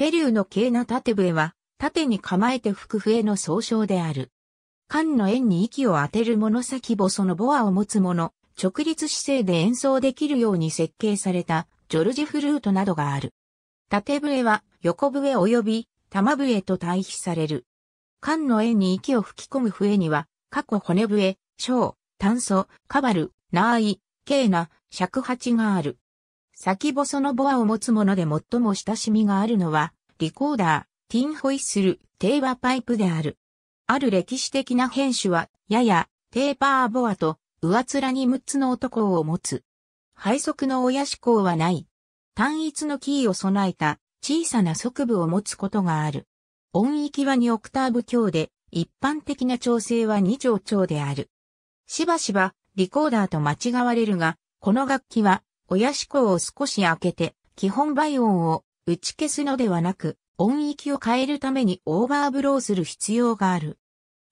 ペリューの軽な縦笛は、縦に構えて吹く笛の総称である。缶の円に息を当てる物先細のボアを持つ者、直立姿勢で演奏できるように設計された、ジョルジフルートなどがある。縦笛は、横笛及び、玉笛と対比される。缶の円に息を吹き込む笛には、過去骨笛、小、炭素、カバル、ナーイ、ケーナ、尺八がある。先細のボアを持つもので最も親しみがあるのは、リコーダー、ティンホイッスル、テーバパイプである。ある歴史的な変種は、やや、テーパーボアと、上面に6つの男を持つ。配足の親志向はない。単一のキーを備えた小さな側部を持つことがある。音域は2オクターブ強で、一般的な調整は2条調である。しばしばリコーダーと間違われるが、この楽器は親思考を少し開けて、基本倍音を打ち消すのではなく、音域を変えるためにオーバーブローする必要がある。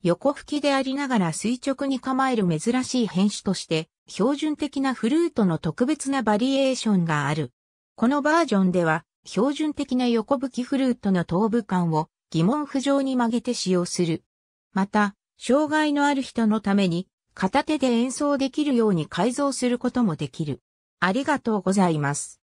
横吹きでありながら垂直に構える珍しい変種として、標準的なフルートの特別なバリエーションがある。このバージョンでは、標準的な横吹きフルートの頭部間を疑問不上に曲げて使用する。また、障害のある人のために、片手で演奏できるように改造することもできる。ありがとうございます。